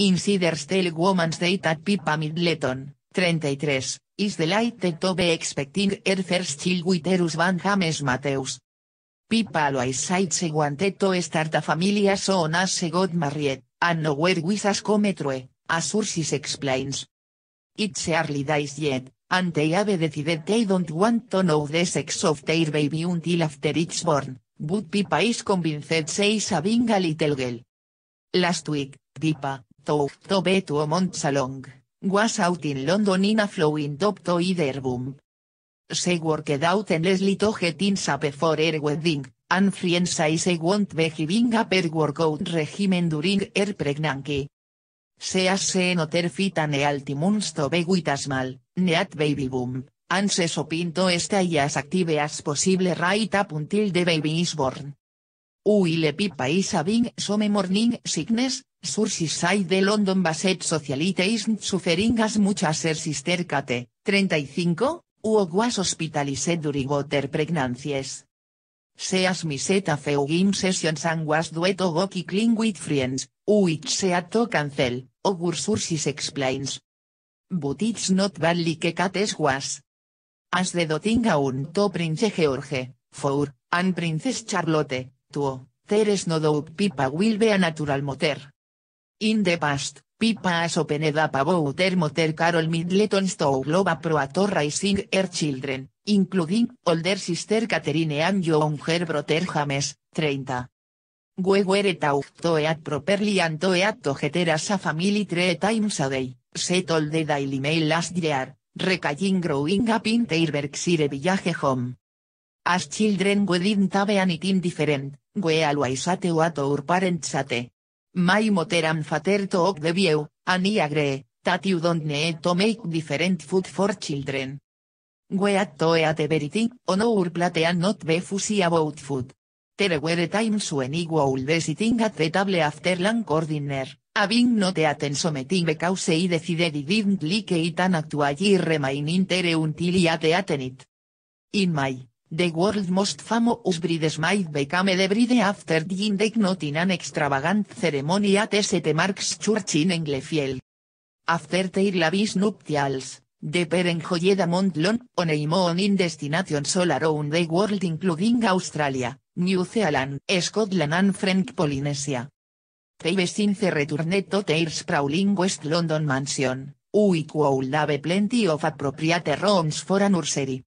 Insiders tell woman's date at Pippa Middleton, 33, is delighted to be expecting her first child with her Van James Matthews. Pippa always said she wanted to start a family as soon as she got married, and nowhere with us come true, as Ursis explains. It's early days yet, and they have decided they don't want to know the sex of their baby until after it's born, but Pippa is convinced she is having a little girl. Last week, Pippa, to be to salong, was out in London in a flowing top to either boom. Se worked out and Leslie to get in sape for her wedding, and friends say won't be giving up her workout regimen during her pregnancy. Se hace noter fita ne altimuns to be with asmal, neat baby boom, and se pinto stay este as active as possible right up until the baby is born. Uile pipa is having some morning sickness, Surciside de London Baset Socialite is suffering as much as her sister Kate, 35, who was hospitalized during water pregnancies. Seas miseta a sessions and was dueto to with friends, which she to cancel, ogur sursis explains. But it's not badly que Kate's was. As the doting un to Prince George, for, and Princess Charlotte, Tuo, Teres no doubt pipa will be a natural mother. In the past, Pipa has opened up about her mother Carol Middleton's to global pro raising her children, including older sister Catherine and younger brother James, 30. We were taught to eat properly and to eat her as a family three times a day, set all the Daily Mail last year, recalling growing up in their Berkshire village home. As children we didn't have anything different, we always ate what our parents ate. Mai moteram fater father ok the view, and agree, don't need to make different food for children. We at to eat everything, on our plate and not be fusi about food. There were times when I would be sitting at the table after lunch or dinner, having not eaten something because I decided I didn't like it and actually remain in there until I had it. In my The world's most famous might became the bride after the not in an extravagant ceremony at St. Mark's Church in Englefield. After their lavish nuptials, the pair enjoyed a month-long a in destination solar around the world including Australia, New Zealand, Scotland and French Polynesia. They since returned to their sprawling West London mansion, which would have plenty of appropriate rooms for a nursery.